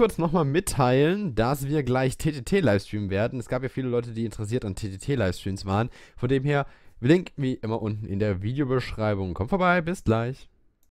kurz nochmal mitteilen, dass wir gleich TTT Livestream werden. Es gab ja viele Leute, die interessiert an TTT Livestreams waren. Von dem her, Link wie immer unten in der Videobeschreibung. Kommt vorbei, bis gleich.